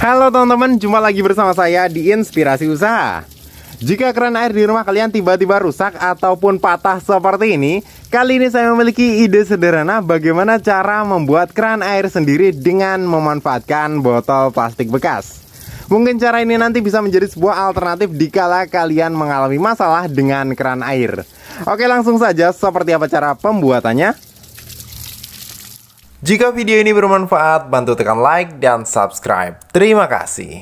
Halo teman-teman, jumpa lagi bersama saya di Inspirasi Usaha. Jika keran air di rumah kalian tiba-tiba rusak ataupun patah seperti ini, kali ini saya memiliki ide sederhana bagaimana cara membuat keran air sendiri dengan memanfaatkan botol plastik bekas. Mungkin cara ini nanti bisa menjadi sebuah alternatif dikala kalian mengalami masalah dengan keran air. Oke, langsung saja seperti apa cara pembuatannya. Jika video ini bermanfaat, bantu tekan like dan subscribe. Terima kasih.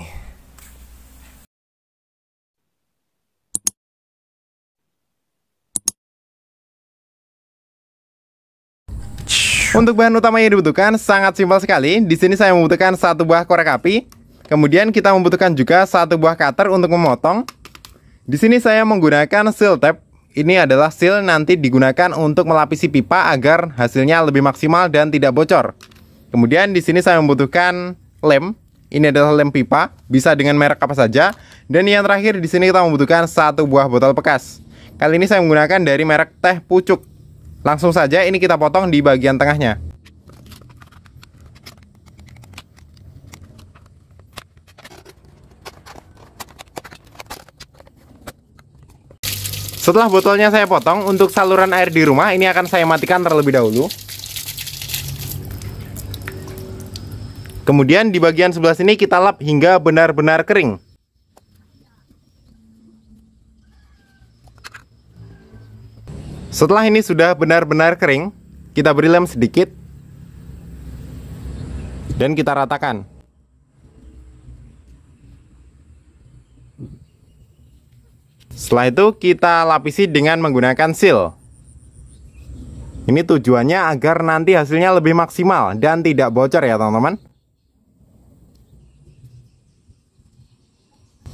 Untuk bahan utama yang dibutuhkan sangat simpel sekali. Di sini saya membutuhkan satu buah korek api. Kemudian kita membutuhkan juga satu buah cutter untuk memotong. Di sini saya menggunakan seal tape ini adalah seal nanti digunakan untuk melapisi pipa agar hasilnya lebih maksimal dan tidak bocor. Kemudian di sini saya membutuhkan lem. Ini adalah lem pipa, bisa dengan merek apa saja. Dan yang terakhir di sini kita membutuhkan satu buah botol bekas. Kali ini saya menggunakan dari merek teh pucuk. Langsung saja ini kita potong di bagian tengahnya. Setelah botolnya saya potong, untuk saluran air di rumah ini akan saya matikan terlebih dahulu. Kemudian di bagian sebelah sini kita lap hingga benar-benar kering. Setelah ini sudah benar-benar kering, kita beri lem sedikit dan kita ratakan. Setelah itu kita lapisi dengan menggunakan seal. Ini tujuannya agar nanti hasilnya lebih maksimal dan tidak bocor ya teman-teman.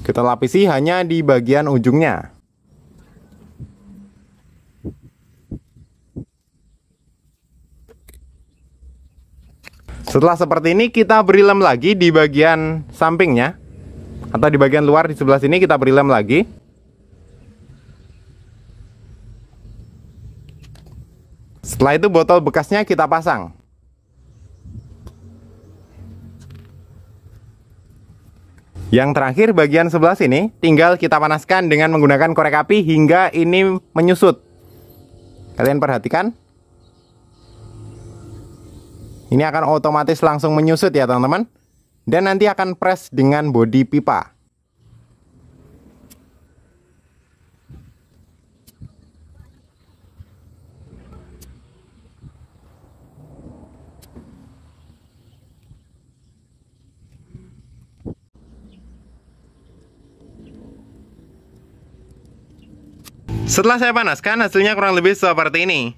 Kita lapisi hanya di bagian ujungnya. Setelah seperti ini kita beri lem lagi di bagian sampingnya atau di bagian luar di sebelah sini kita beri lem lagi. Setelah itu botol bekasnya kita pasang. Yang terakhir bagian sebelah sini tinggal kita panaskan dengan menggunakan korek api hingga ini menyusut. Kalian perhatikan. Ini akan otomatis langsung menyusut ya teman-teman. Dan nanti akan press dengan bodi pipa. Setelah saya panaskan, hasilnya kurang lebih seperti ini.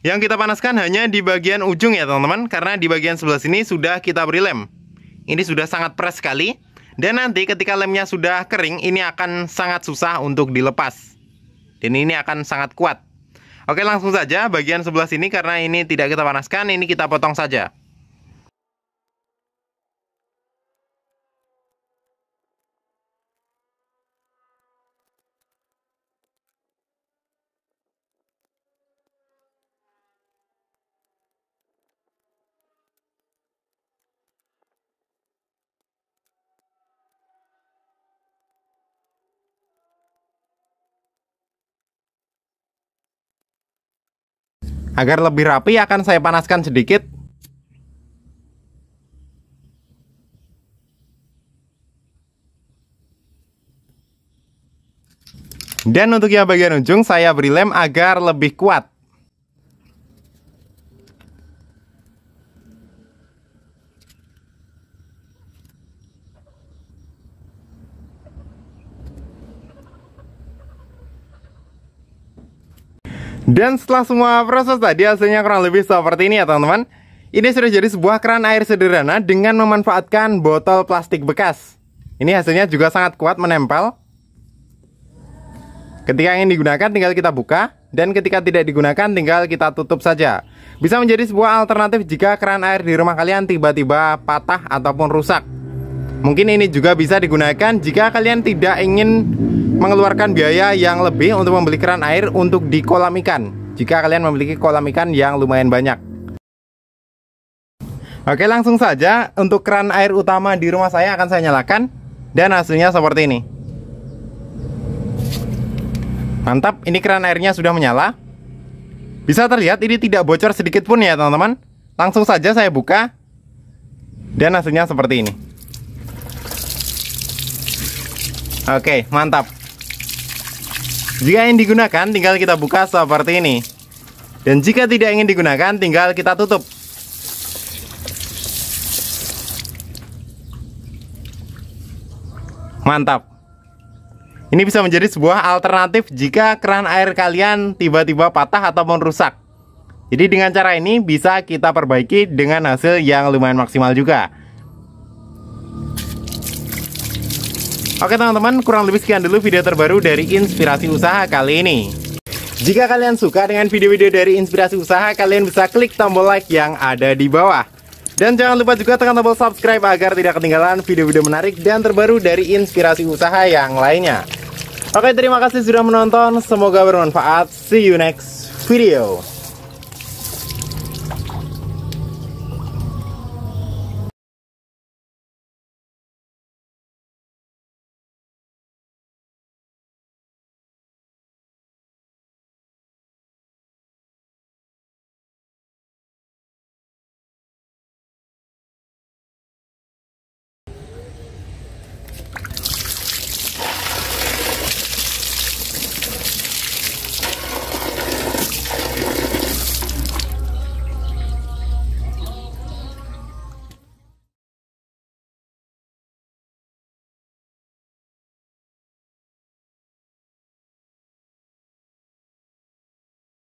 Yang kita panaskan hanya di bagian ujung ya teman-teman, karena di bagian sebelah sini sudah kita beri lem. Ini sudah sangat pres sekali, dan nanti ketika lemnya sudah kering, ini akan sangat susah untuk dilepas. Dan ini akan sangat kuat. Oke langsung saja, bagian sebelah sini karena ini tidak kita panaskan, ini kita potong saja. Agar lebih rapi akan saya panaskan sedikit Dan untuk yang bagian ujung saya beri lem agar lebih kuat Dan setelah semua proses tadi hasilnya kurang lebih seperti ini ya teman-teman Ini sudah jadi sebuah keran air sederhana dengan memanfaatkan botol plastik bekas Ini hasilnya juga sangat kuat menempel Ketika ingin digunakan tinggal kita buka Dan ketika tidak digunakan tinggal kita tutup saja Bisa menjadi sebuah alternatif jika keran air di rumah kalian tiba-tiba patah ataupun rusak Mungkin ini juga bisa digunakan jika kalian tidak ingin mengeluarkan biaya yang lebih untuk membeli keran air untuk di kolam ikan jika kalian memiliki kolam ikan yang lumayan banyak Oke langsung saja untuk keran air utama di rumah saya akan saya nyalakan dan hasilnya seperti ini Mantap, ini keran airnya sudah menyala Bisa terlihat ini tidak bocor sedikit pun ya teman-teman Langsung saja saya buka Dan hasilnya seperti ini Oke, mantap jika ingin digunakan, tinggal kita buka seperti ini. Dan jika tidak ingin digunakan, tinggal kita tutup. Mantap. Ini bisa menjadi sebuah alternatif jika keran air kalian tiba-tiba patah ataupun rusak. Jadi dengan cara ini bisa kita perbaiki dengan hasil yang lumayan maksimal juga. Oke teman-teman, kurang lebih sekian dulu video terbaru dari Inspirasi Usaha kali ini. Jika kalian suka dengan video-video dari Inspirasi Usaha, kalian bisa klik tombol like yang ada di bawah. Dan jangan lupa juga tekan tombol subscribe agar tidak ketinggalan video-video menarik dan terbaru dari Inspirasi Usaha yang lainnya. Oke, terima kasih sudah menonton. Semoga bermanfaat. See you next video.